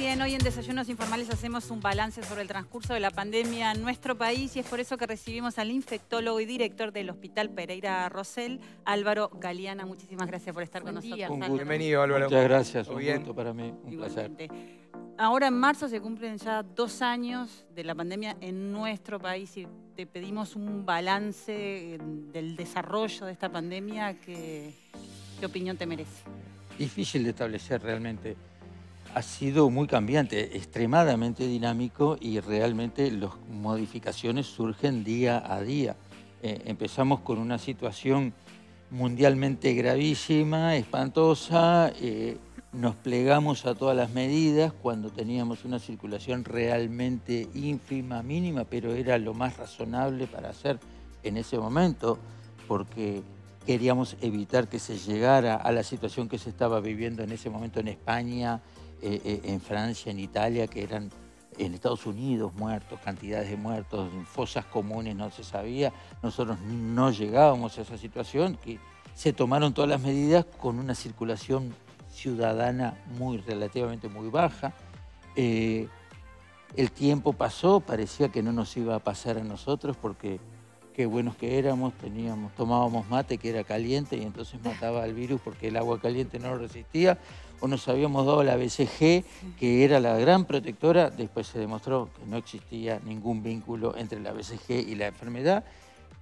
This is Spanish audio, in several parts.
bien, hoy en Desayunos Informales hacemos un balance sobre el transcurso de la pandemia en nuestro país y es por eso que recibimos al infectólogo y director del Hospital Pereira Rosell, Álvaro Galeana. Muchísimas gracias por estar con nosotros. Bienvenido, Álvaro. Muchas gracias, un bien? gusto para mí, un placer. Ahora en marzo se cumplen ya dos años de la pandemia en nuestro país y te pedimos un balance eh, del desarrollo de esta pandemia. ¿Qué opinión te merece? Difícil de establecer realmente ha sido muy cambiante, extremadamente dinámico y realmente las modificaciones surgen día a día. Eh, empezamos con una situación mundialmente gravísima, espantosa, eh, nos plegamos a todas las medidas cuando teníamos una circulación realmente ínfima, mínima, pero era lo más razonable para hacer en ese momento, porque queríamos evitar que se llegara a la situación que se estaba viviendo en ese momento en España, eh, eh, en Francia, en Italia, que eran en Estados Unidos muertos, cantidades de muertos, en fosas comunes no se sabía, nosotros no llegábamos a esa situación, que se tomaron todas las medidas con una circulación ciudadana muy relativamente muy baja. Eh, el tiempo pasó, parecía que no nos iba a pasar a nosotros porque qué buenos que éramos, teníamos, tomábamos mate que era caliente y entonces mataba al virus porque el agua caliente no lo resistía o nos habíamos dado la BCG, que era la gran protectora, después se demostró que no existía ningún vínculo entre la BCG y la enfermedad,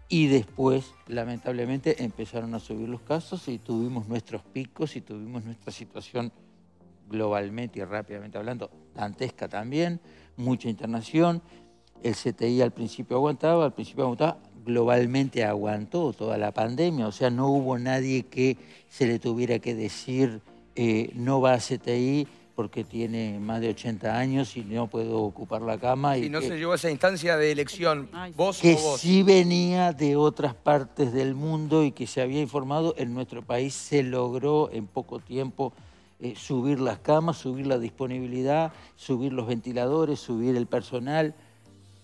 y después, lamentablemente, empezaron a subir los casos y tuvimos nuestros picos y tuvimos nuestra situación globalmente y rápidamente hablando, dantesca también, mucha internación. El CTI al principio aguantaba, al principio aguantaba, globalmente aguantó toda la pandemia, o sea, no hubo nadie que se le tuviera que decir eh, no va a CTI porque tiene más de 80 años y no puedo ocupar la cama. Y, no se llevó a esa instancia de elección, vos o vos. sí venía de otras partes del mundo y que se había informado, en nuestro país se logró en poco tiempo eh, subir las camas, subir la disponibilidad, subir los ventiladores, subir el personal,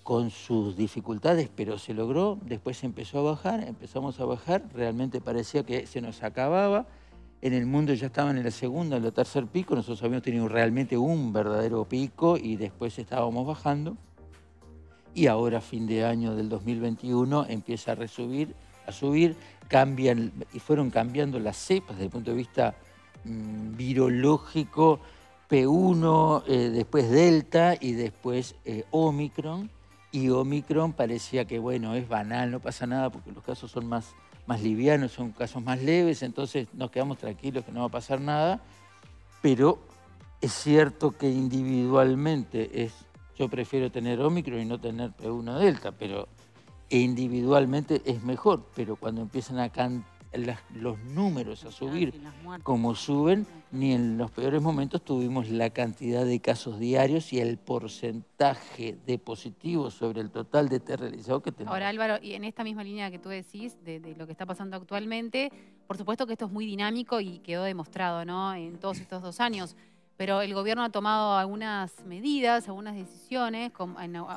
con sus dificultades, pero se logró, después empezó a bajar, empezamos a bajar, realmente parecía que se nos acababa, en el mundo ya estaban en la segunda, en la tercer pico, nosotros habíamos tenido realmente un verdadero pico y después estábamos bajando. Y ahora, fin de año del 2021, empieza a resubir, a subir, cambian y fueron cambiando las cepas desde el punto de vista mm, virológico, P1, eh, después Delta y después eh, Omicron. Y Omicron parecía que, bueno, es banal, no pasa nada porque los casos son más más livianos, son casos más leves, entonces nos quedamos tranquilos que no va a pasar nada, pero es cierto que individualmente es, yo prefiero tener Omicron y no tener P1 Delta, pero individualmente es mejor, pero cuando empiezan a cantar los números a subir como suben, ni en los peores momentos tuvimos la cantidad de casos diarios y el porcentaje de positivos sobre el total de test que tenemos. Ahora Álvaro, y en esta misma línea que tú decís de, lo que está pasando actualmente, por supuesto que esto es muy dinámico y quedó demostrado ¿no? en todos estos dos años pero el gobierno ha tomado algunas medidas, algunas decisiones,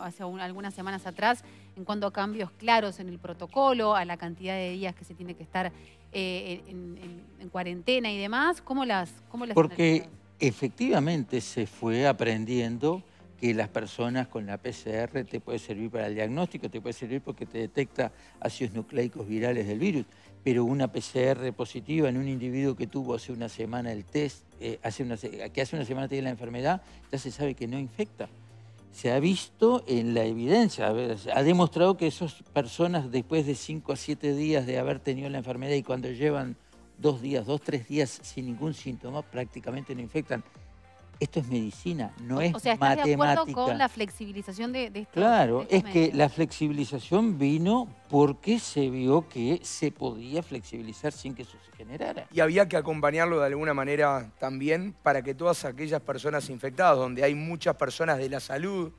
hace algunas semanas atrás, en cuanto a cambios claros en el protocolo, a la cantidad de días que se tiene que estar eh, en, cuarentena y demás? ¿Cómo las, cómo Porque efectivamente se fue aprendiendo que las personas con la PCR te puede servir para el diagnóstico, te puede servir porque te detecta ácidos nucleicos virales del virus, pero una PCR positiva en un individuo que tuvo hace una semana el test, eh, hace que hace una semana tiene la enfermedad, ya se sabe que no infecta se ha visto en la evidencia, ha demostrado que esas personas después de 5 a 7 días de haber tenido la enfermedad y cuando llevan dos días, dos, tres días sin ningún síntoma, prácticamente no infectan. Esto es medicina, no es matemática. O sea, ¿estás de acuerdo con la flexibilización de, de Claro, es que la flexibilización vino porque se vio que se podía flexibilizar sin que eso se generara. Y había que acompañarlo de alguna manera también para que todas aquellas personas infectadas, donde hay muchas personas de la salud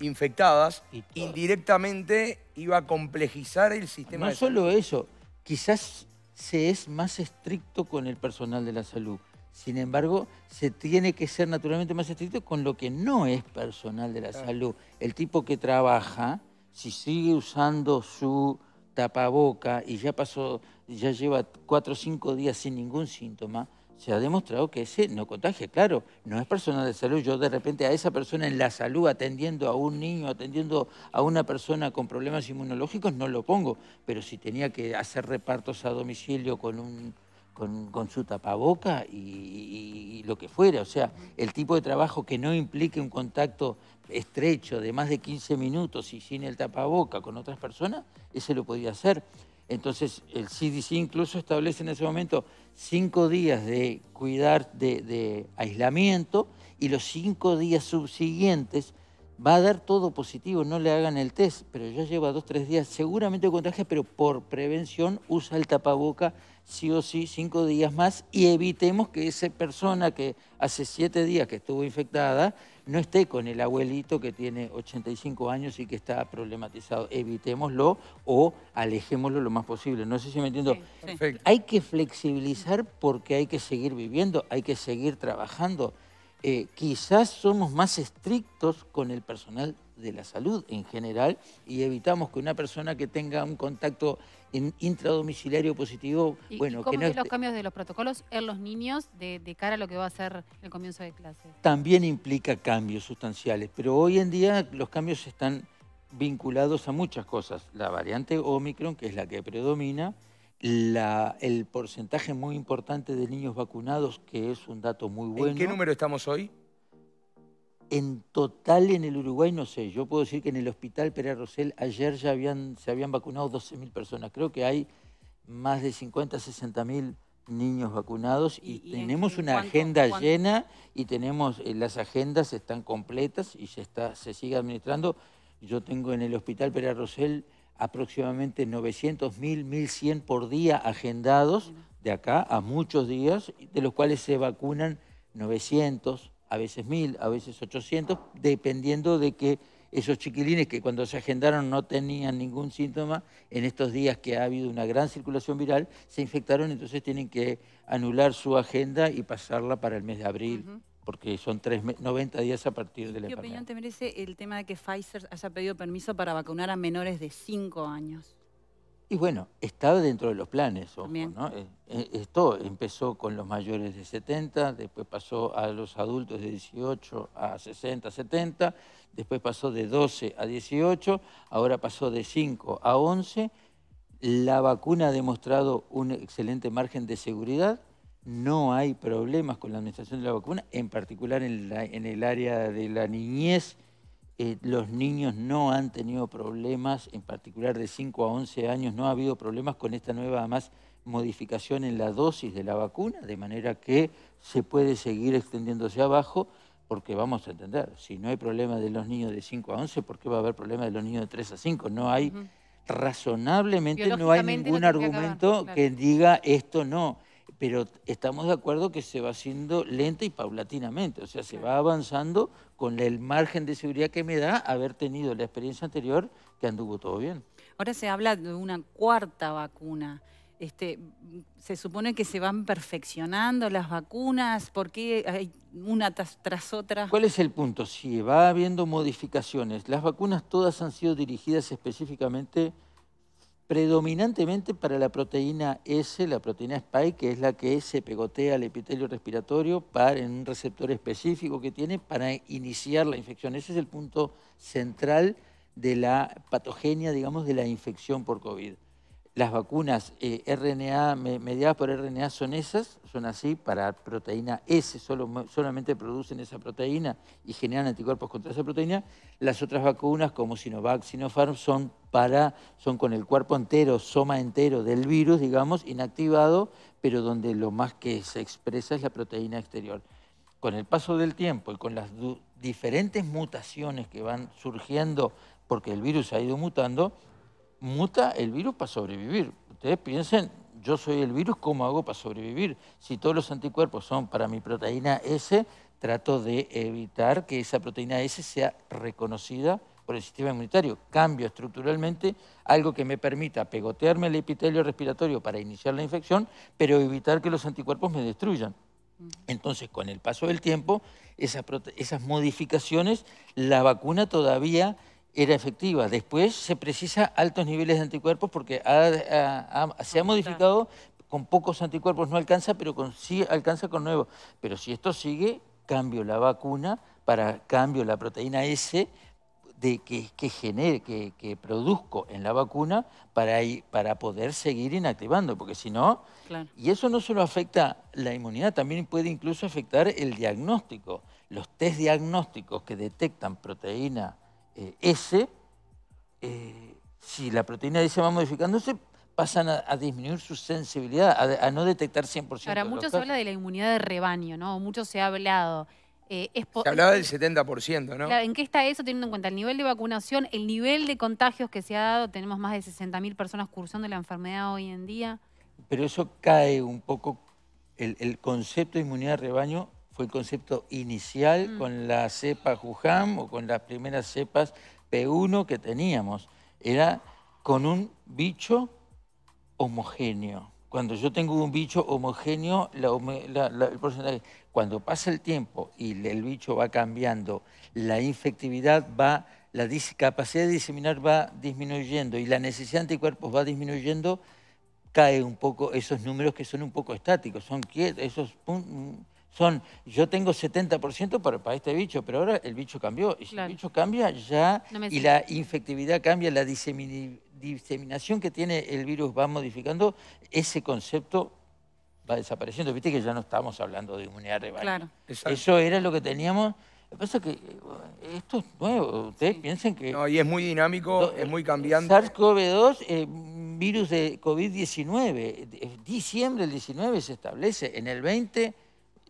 infectadas, indirectamente iba a complejizar el sistema. No solo eso, quizás se es más estricto con el personal de la salud. Sin embargo, se tiene que ser naturalmente más estricto con lo que no es personal de la salud. El tipo que trabaja, si sigue usando su tapaboca y ya pasó, ya lleva cuatro o cinco días sin ningún síntoma, se ha demostrado que ese no contagia. Claro, no es personal de salud. Yo de repente a esa persona en la salud atendiendo a un niño, atendiendo a una persona con problemas inmunológicos, no lo pongo. Pero si tenía que hacer repartos a domicilio con un con, su tapaboca y, lo que fuera. O sea, el tipo de trabajo que no implique un contacto estrecho de más de 15 minutos y sin el tapaboca con otras personas, ese lo podía hacer. Entonces, el CDC incluso establece en ese momento cinco días de cuidar de, aislamiento y los cinco días subsiguientes va a dar todo positivo, no le hagan el test, pero ya lleva dos, tres días, seguramente contagia, pero por prevención usa el tapaboca sí o sí cinco días más y evitemos que esa persona que hace siete días que estuvo infectada no esté con el abuelito que tiene 85 años y que está problematizado. Evitémoslo o alejémoslo lo más posible. No sé si me entiendo. Hay que flexibilizar porque hay que seguir viviendo, hay que seguir trabajando. Eh, quizás somos más estrictos con el personal de la salud en general y evitamos que una persona que tenga un contacto en intradomiciliario positivo. bueno, cómo que no los cambios de los protocolos en los niños de, cara a lo que va a ser el comienzo de clase? También implica cambios sustanciales, pero hoy en día los cambios están vinculados a muchas cosas. La variante Omicron, que es la que predomina, la, el porcentaje muy importante de niños vacunados, que es un dato muy bueno. ¿En qué número estamos hoy? en total en el Uruguay, no sé, yo puedo decir que en el hospital Pera Rosel ayer ya se habían vacunado 12.000 personas. Creo que hay más de 50, 60.000 niños vacunados y, tenemos una agenda llena y tenemos, eh, las agendas están completas y se, sigue administrando. Yo tengo en el hospital Pérez Rosel aproximadamente 900.000, 1.100 por día agendados de acá a muchos días, de los cuales se vacunan 900, a veces mil, a veces 800, dependiendo de que esos chiquilines que cuando se agendaron no tenían ningún síntoma, en estos días que ha habido una gran circulación viral, se infectaron, entonces tienen que anular su agenda y pasarla para el mes de abril. porque son tres 90 días a partir de la ¿Qué opinión te merece el tema de que Pfizer haya pedido permiso para vacunar a menores de 5 años? Y bueno, estaba dentro de los planes. Eh, eh, esto empezó con los mayores de 70, después pasó a los adultos de 18 a 60, 70, después pasó de 12 a 18, ahora pasó de 5 a 11. La vacuna ha demostrado un excelente margen de seguridad. No hay problemas con la administración de la vacuna, en particular en el área de la niñez eh, los niños no han tenido problemas, en particular de 5 a 11 años, no ha habido problemas con esta nueva más modificación en la dosis de la vacuna, de manera que se puede seguir extendiéndose abajo, porque vamos a entender, si no hay problema de los niños de 5 a 11, ¿por qué va a haber problema de los niños de 3 a 5? No hay, razonablemente no hay ningún argumento que diga esto no pero estamos de acuerdo que se va haciendo lenta y paulatinamente, o sea, se va avanzando con el margen de seguridad que me da haber tenido la experiencia anterior que anduvo todo bien. Ahora se habla de una cuarta vacuna. Este, se supone que se van perfeccionando las vacunas, ¿por qué hay una tras, otra? ¿Cuál es el punto? Si va habiendo modificaciones. Las vacunas todas han sido dirigidas específicamente predominantemente para la proteína S, la proteína spike, que es la que se pegotea al epitelio respiratorio para, en un receptor específico que tiene para iniciar la infección. Ese es el punto central de la patogenia, digamos, de la infección por COVID las vacunas eh, RNA, mediadas por RNA son esas, son así, para proteína S, solamente producen esa proteína y generan anticuerpos contra esa proteína. Las otras vacunas, como Sinovac, Sinopharm, son, para, son con el cuerpo entero, soma entero del virus, digamos, inactivado, pero donde lo más que se expresa es la proteína exterior. Con el paso del tiempo y con las diferentes mutaciones que van surgiendo, porque el virus ha ido mutando, muta el virus para sobrevivir. Ustedes piensen, yo soy el virus, ¿cómo hago para sobrevivir? Si todos los anticuerpos son para mi proteína S, trato de evitar que esa proteína S sea reconocida por el sistema inmunitario. Cambio estructuralmente algo que me permita pegotearme el epitelio respiratorio para iniciar la infección, pero evitar que los anticuerpos me destruyan. Entonces, con el paso del tiempo, esas, esas modificaciones, la vacuna todavía era efectiva. Después se precisa altos niveles de anticuerpos porque se ha modificado con pocos anticuerpos, no alcanza, pero sí alcanza con nuevos. Pero si esto sigue, cambio la vacuna para cambio la proteína S de que, genere, que, produzco en la vacuna para, para poder seguir inactivando, porque si no... Y eso no solo afecta la inmunidad, también puede incluso afectar el diagnóstico. Los test diagnósticos que detectan proteína eh, ese S, eh, si la proteína dice va modificándose, pasan a, disminuir su sensibilidad, a, no detectar 100%. Ahora, muchos mucho se habla de la inmunidad de rebaño, ¿no? Mucho se ha hablado. Eh, se hablaba del 70%, ¿no? ¿En qué está eso teniendo en cuenta el nivel de vacunación, el nivel de contagios que se ha dado? Tenemos más de 60.000 personas cursando la enfermedad hoy en día. Pero eso cae un poco, el concepto de inmunidad de rebaño fue el concepto inicial mm. con la cepa Jujam o con las primeras cepas P1 que teníamos. Era con un bicho homogéneo. Cuando yo tengo un bicho homogéneo, cuando pasa el tiempo y el bicho va cambiando, la infectividad va, la capacidad de diseminar va disminuyendo y la necesidad de anticuerpos va disminuyendo, cae un poco esos números que son un poco estáticos, son esos son, yo tengo 70% para, para este bicho, pero ahora el bicho cambió. Y si el bicho cambia ya, y la infectividad cambia, la diseminación que tiene el virus va modificando, ese concepto va desapareciendo. Viste que ya no estamos hablando de inmunidad rival. Eso era lo que teníamos. Lo que pasa es que eh, esto es nuevo. Ustedes piensen que... No, y es muy dinámico, es muy cambiante. SARS-CoV-2, eh, virus de COVID-19. Eh, diciembre del 19 se establece. En el 20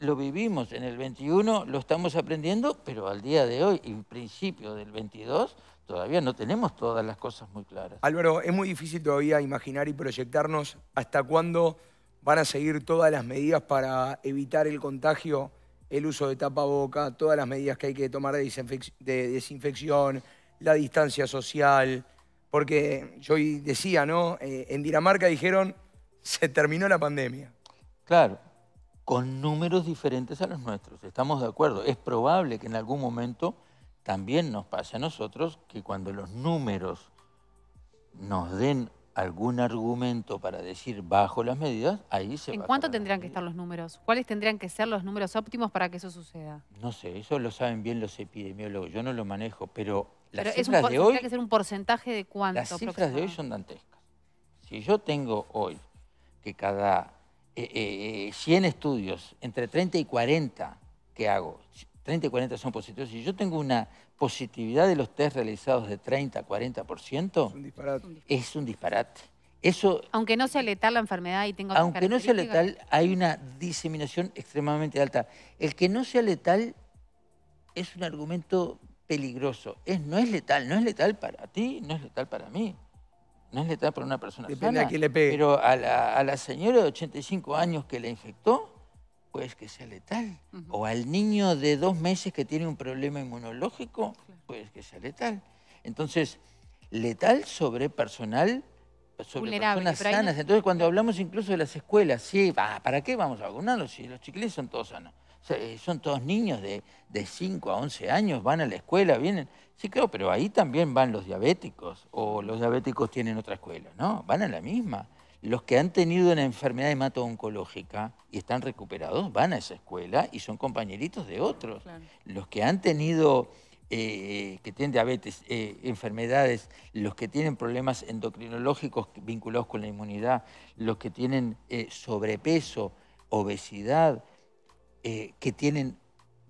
lo vivimos en el 21, lo estamos aprendiendo, pero al día de hoy en principio del 22 todavía no tenemos todas las cosas muy claras. Álvaro, es muy difícil todavía imaginar y proyectarnos hasta cuándo van a seguir todas las medidas para evitar el contagio, el uso de boca, todas las medidas que hay que tomar de, desinfección, la distancia social, porque yo decía, ¿no? Eh, en Dinamarca dijeron, se terminó la pandemia. Claro, con números diferentes a los nuestros. Estamos de acuerdo. Es probable que en algún momento también nos pase a nosotros que cuando los números nos den algún argumento para decir bajo las medidas, ahí se ¿En cuánto tendrían que estar los números? ¿Cuáles tendrían que ser los números óptimos para que eso suceda? No sé, eso lo saben bien los epidemiólogos, yo no lo manejo, pero las pero cifras de hoy... que ser un porcentaje de cuánto. Las cifras de hoy son dantescas. Si yo tengo hoy que cada eh, 100 eh, estudios, entre 30 y 40 que hago, 30 y 40 son positivos, si yo tengo una positividad de los test realizados de 30 a 40%, es un disparate. Es un disparate. Eso, aunque no sea letal la enfermedad y tengo Aunque no sea letal, hay una diseminación extremadamente alta. El que no sea letal es un argumento peligroso. Es, no es letal, no es letal para ti, no es letal para mí no es letal para una persona Depende sana, le pegue. Pero a la, a la, señora de 85 años que le infectó, pues que sea letal. O al niño de dos meses que tiene un problema inmunológico, pues que sea letal. Entonces, letal sobre personal, sobre personas sanas. Entonces, cuando hablamos incluso de las escuelas, sí, ¿para qué vamos a vacunarlos si los chiquilines son todos sanos? Eh, son todos niños de, de 5 a 11 años, van a la escuela, vienen. Sí, creo, pero ahí también van los diabéticos, o los diabéticos tienen otra escuela, ¿no? Van a la misma. Los que han tenido una enfermedad hemato-oncológica y están recuperados van a esa escuela y son compañeritos de otros. Los que han tenido, eh, que tienen diabetes, eh, enfermedades, los que tienen problemas endocrinológicos vinculados con la inmunidad, los que tienen sobrepeso, obesidad, eh, que tienen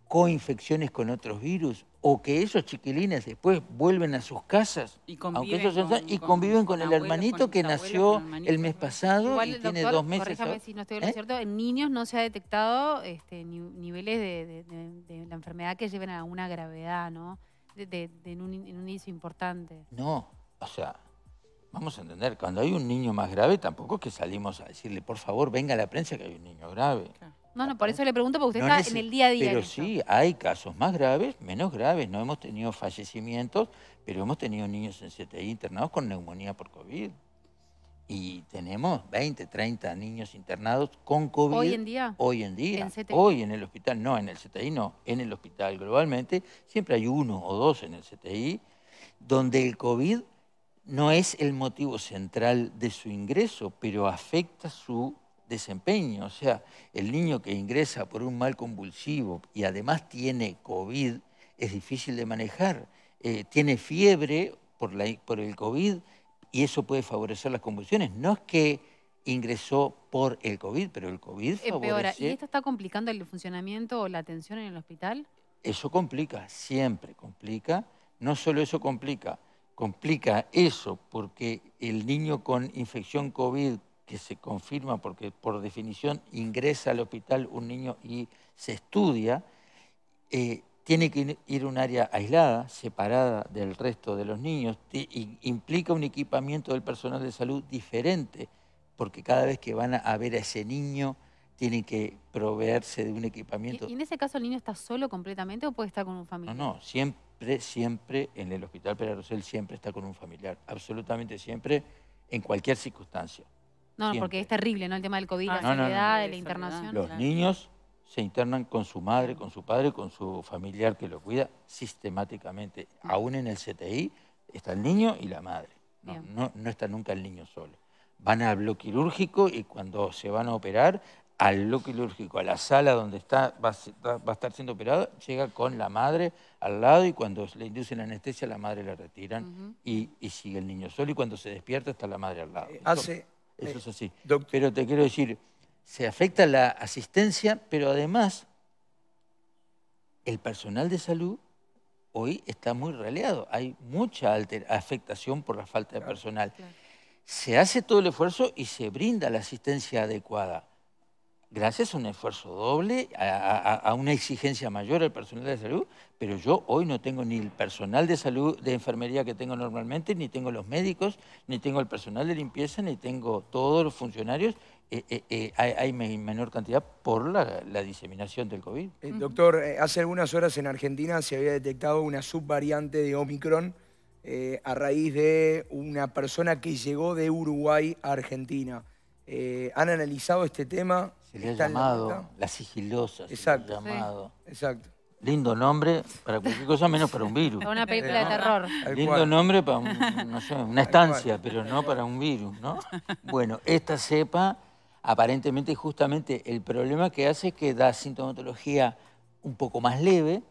coinfecciones con otros virus o que esos chiquilines después vuelven a sus casas y conviven, con, y conviven con, el hermanito que nació el mes pasado y tiene dos meses. si no estoy ¿Eh? cierto, en niños no se ha detectado este, niveles de, la enfermedad que lleven a una gravedad, ¿no? en, un, en un inicio importante. No, o sea, vamos a entender, cuando hay un niño más grave tampoco es que salimos a decirle, por favor, venga a la prensa que hay un niño grave. No, no, por eso le pregunto, porque usted está en el día a día. Pero sí, hay casos más graves, menos graves. No hemos tenido fallecimientos, pero hemos tenido niños en CTI internados con neumonía por COVID. Y tenemos 20, 30 niños internados con COVID. ¿Hoy en día? Hoy en día. ¿En CTI? Hoy en el hospital, no, en el CTI no, en el hospital globalmente. Siempre hay uno o dos en el CTI donde el COVID no es el motivo central de su ingreso, pero afecta su desempeño. O sea, el niño que ingresa por un mal convulsivo y además tiene COVID es difícil de manejar. Eh, tiene fiebre por, el COVID y eso puede favorecer las convulsiones. No es que ingresó por el COVID, pero el COVID favorece... ¿Y esto está complicando el funcionamiento o la atención en el hospital? Eso complica, siempre complica. No solo eso complica, complica eso porque el niño con infección COVID que se confirma porque por definición ingresa al hospital un niño y se estudia, eh, tiene que ir a un área aislada, separada del resto de los niños, implica un equipamiento del personal de salud diferente, porque cada vez que van a ver a ese niño tienen que proveerse de un equipamiento. ¿Y en ese caso el niño está solo completamente o puede estar con un familiar? No, no, siempre, siempre en el hospital Pera Rosel siempre está con un familiar, absolutamente siempre, en cualquier circunstancia. No, porque es terrible, ¿no? El tema del COVID, ah, la sanidad, de la internación. Los niños se internan con su madre, con su padre, con su familiar que lo cuida sistemáticamente. Mm. Aún en el CTI está el niño y la madre. No, no, está nunca el niño solo. Van al bloque quirúrgico y cuando se van a operar, al bloque quirúrgico, a la sala donde está, va, a estar siendo operado, llega con la madre al lado y cuando le inducen anestesia, la madre la retiran y, sigue el niño solo y cuando se despierta está la madre al lado. Eh, hace, eso eh, es así. Pero te quiero decir, se afecta la asistencia, pero además el personal de salud hoy está muy raleado. Hay mucha afectación por la falta de personal. Se hace todo el esfuerzo y se brinda la asistencia adecuada gracias a un esfuerzo doble, a, una exigencia mayor al personal de salud, pero yo hoy no tengo ni el personal de salud, de enfermería que tengo normalmente, ni tengo los médicos, ni tengo el personal de limpieza, ni tengo todos los funcionarios. Eh, eh, eh, hay, menor cantidad por la diseminación del COVID. doctor, hace algunas horas en Argentina se había detectado una subvariante de Omicron a raíz de una persona que llegó de Uruguay a Argentina. ¿Han analizado este tema? Se le ha llamado la, sigilosa. Exacto. Exacto. Lindo nombre para cualquier cosa menos para un virus. Para una película de eh, terror. Lindo nombre para una estancia, pero no para un virus, ¿no? Bueno, esta cepa aparentemente justamente el problema que hace es que da sintomatología un poco más leve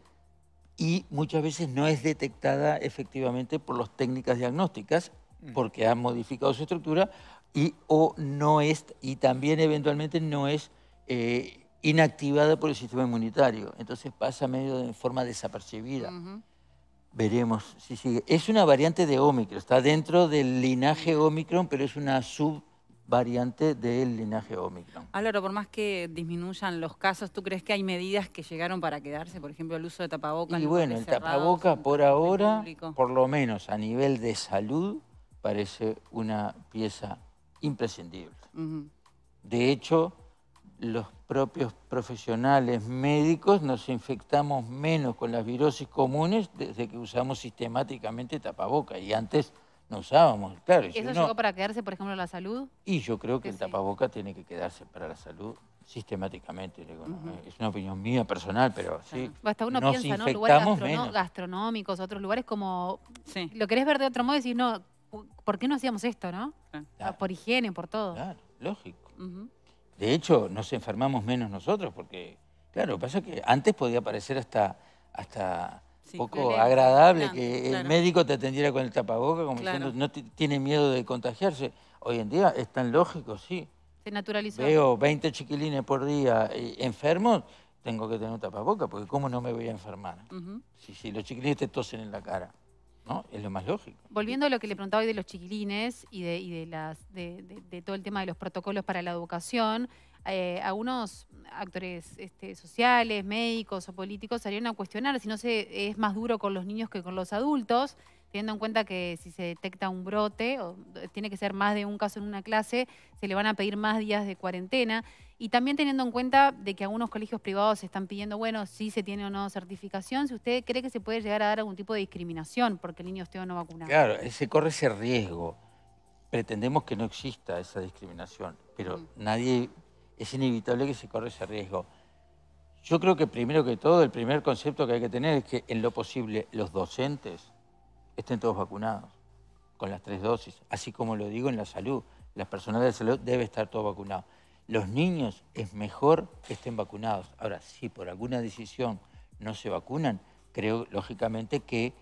y muchas veces no es detectada efectivamente por las técnicas diagnósticas mm. porque ha modificado su estructura y, o no es, y también eventualmente no es eh, inactivada por el sistema inmunitario. Entonces pasa medio de forma desapercibida. Veremos si sigue. Es una variante de Omicron, está dentro del linaje Omicron, pero es una subvariante del linaje Omicron. Álvaro, por más que disminuyan los casos, ¿tú crees que hay medidas que llegaron para quedarse? Por ejemplo, el uso de tapabocas. Y bueno, el tapaboca por ahora, por lo menos a nivel de salud, parece una pieza imprescindible. De hecho, los propios profesionales médicos nos infectamos menos con las virosis comunes desde que usamos sistemáticamente tapaboca y antes no usábamos, claro. ¿Eso llegó para quedarse, por ejemplo, la salud? Y yo creo que, el tapaboca tiene que quedarse para la salud sistemáticamente. Es una opinión mía personal, pero sí. Hasta uno piensa, ¿no? Lugares gastronómicos, otros lugares como... Lo querés ver de otro modo y no, ¿por qué no hacíamos esto, no? Ah. Ah, por higiene, por todo. Claro, lógico. De hecho, nos enfermamos menos nosotros porque, claro, pasa que antes podía parecer hasta, hasta poco agradable que el médico te atendiera con el tapaboca como diciendo no tiene miedo de contagiarse. Hoy en día es tan lógico, sí. Se naturalizó. Veo 20 chiquilines por día eh, enfermos, tengo que tener un tapaboca porque cómo no me voy a enfermar. Si sí, sí, los chiquilines te tosen en la cara. ¿no? Es lo más lógico. Volviendo a lo que le preguntaba hoy de los chiquilines y de, y de las, de, todo el tema de los protocolos para la educación, eh, algunos actores este, sociales, médicos o políticos salieron a cuestionar si no se, es más duro con los niños que con los adultos teniendo en cuenta que si se detecta un brote, o eh, tiene que ser más de un caso en una clase, se le van a pedir más días de cuarentena. Y también teniendo en cuenta de que algunos colegios privados están pidiendo, bueno, si se tiene o no certificación, si usted cree que se puede llegar a dar algún tipo de discriminación porque el niño esté o no vacunado. Claro, eh, se corre ese riesgo. Pretendemos que no exista esa discriminación, pero nadie, es inevitable que se corre ese riesgo. Yo creo que primero que todo, el primer concepto que hay que tener es que en lo posible los docentes estén todos vacunados con las tres dosis, así como lo digo en la salud, las personas de salud debe estar todo vacunado. Los niños es mejor que estén vacunados. Ahora, si por alguna decisión no se vacunan, creo lógicamente que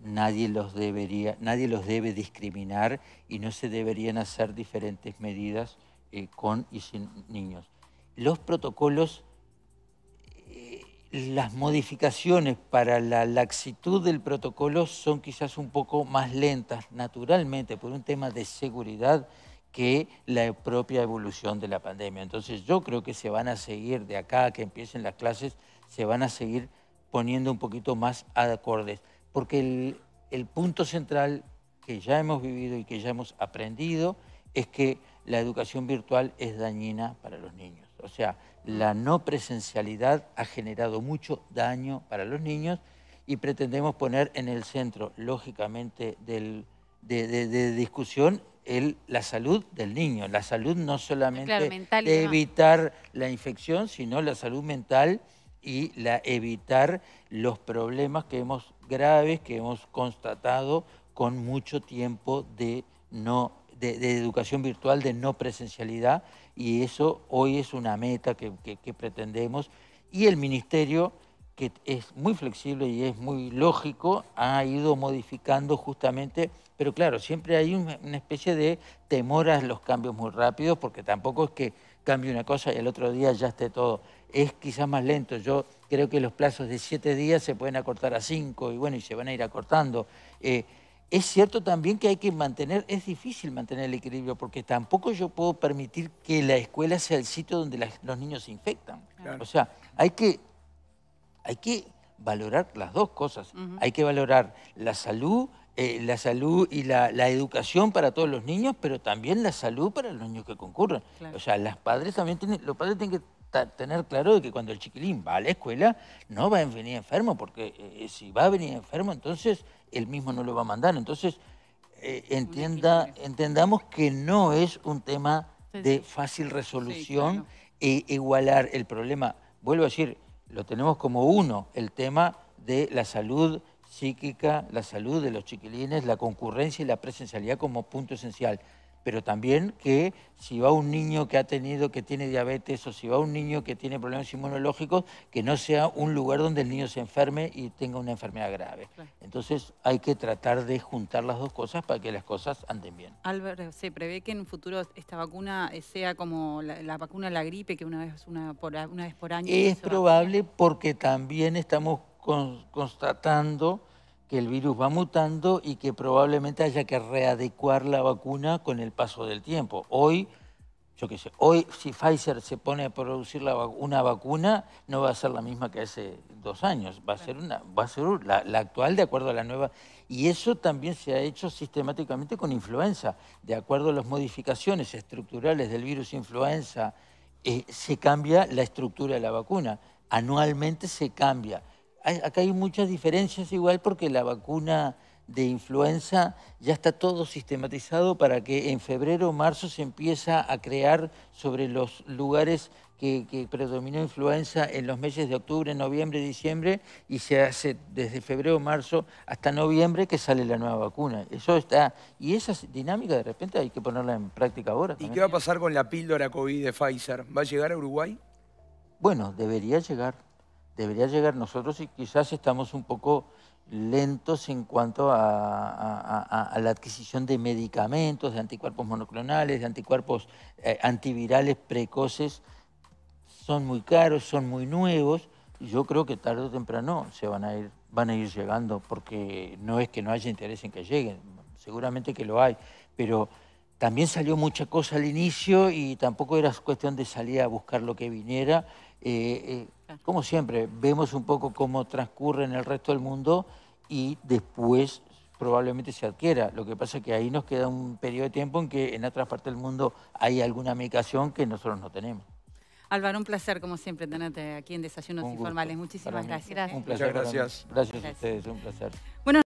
nadie los debería, nadie los debe discriminar y no se deberían hacer diferentes medidas eh, con y sin niños. Los protocolos las modificaciones para la laxitud del protocolo son quizás un poco más lentas, naturalmente, por un tema de seguridad que la propia evolución de la pandemia. Entonces yo creo que se van a seguir, de acá a que empiecen las clases, se van a seguir poniendo un poquito más acordes, porque el, el punto central que ya hemos vivido y que ya hemos aprendido es que la educación virtual es dañina para los niños. O sea, la no presencialidad ha generado mucho daño para los niños y pretendemos poner en el centro, lógicamente, de, discusión la salud del niño, la salud no solamente de evitar la infección, sino la salud mental y la evitar los problemas que hemos graves que hemos constatado con mucho tiempo de no de educación virtual, de no presencialidad y eso hoy es una meta que, pretendemos. Y el Ministerio, que es muy flexible y es muy lógico, ha ido modificando justamente, pero claro, siempre hay una especie de temor a los cambios muy rápidos, porque tampoco es que cambie una cosa y el otro día ya esté todo. Es quizás más lento. Yo creo que los plazos de siete días se pueden acortar a cinco y bueno, y se van a ir acortando. Eh, es cierto también que hay que mantener, es difícil mantener el equilibrio porque tampoco yo puedo permitir que la escuela sea el sitio donde los niños se infectan. O sea, hay que, hay que valorar las dos cosas. Hay que valorar la salud, eh, la salud y la, educación para todos los niños, pero también la salud para los niños que concurren. O sea, las padres también tienen, los padres tienen que tener claro de que cuando el chiquilín va a la escuela no va a venir enfermo, porque eh, eh, si va a venir enfermo, entonces él mismo no lo va a mandar. Entonces, eh, entienda, entendamos que no es un tema de fácil resolución e igualar el problema. Vuelvo a decir, lo tenemos como uno, el tema de la salud psíquica, la salud de los chiquilines, la concurrencia y la presencialidad como punto esencial pero también que si va un niño que ha tenido, que tiene diabetes o si va un niño que tiene problemas inmunológicos, que no sea un lugar donde el niño se enferme y tenga una enfermedad grave. Entonces hay que tratar de juntar las dos cosas para que las cosas anden bien. Álvaro, ¿se prevé que en futuro esta vacuna eh, sea como la, vacuna la gripe, que una vez, una, por, una vez por año? Es probable porque también estamos constatando que el virus va mutando y que probablemente haya que readecuar la vacuna con el paso del tiempo. Hoy, yo qué sé, hoy si Pfizer se pone a producir una vacuna, no va a ser la misma que hace dos años, va a ser, una, va a ser la, actual de acuerdo a la nueva. Y eso también se ha hecho sistemáticamente con influenza. De acuerdo a las modificaciones estructurales del virus influenza, eh, se cambia la estructura de la vacuna. Anualmente se cambia acá hay muchas diferencias igual porque la vacuna de influenza ya está todo sistematizado para que en febrero o marzo se empieza a crear sobre los lugares que, predominó influenza en los meses de octubre, noviembre, diciembre y se hace desde febrero, o marzo hasta noviembre que sale la nueva vacuna. Eso está y esa dinámica de repente hay que ponerla en práctica ahora. ¿Y qué va a pasar con la píldora COVID de Pfizer? ¿Va a llegar a Uruguay? Bueno, debería llegar debería llegar nosotros y quizás estamos un poco lentos en cuanto a, la adquisición de medicamentos, de anticuerpos monoclonales, de anticuerpos eh, antivirales precoces. Son muy caros, son muy nuevos y yo creo que tarde o temprano se van a ir, van a ir llegando porque no es que no haya interés en que lleguen, seguramente que lo hay, pero también salió mucha cosa al inicio y tampoco era cuestión de salir a buscar lo que viniera eh, eh, como siempre, vemos un poco cómo transcurre en el resto del mundo y después probablemente se adquiera. Lo que pasa es que ahí nos queda un periodo de tiempo en que en otras partes del mundo hay alguna medicación que nosotros no tenemos. Álvaro, un placer como siempre tenerte aquí en Desayunos Informales. Muchísimas gracias. ¿eh? Un placer. gracias. Gracias, a ustedes, un placer. Bueno,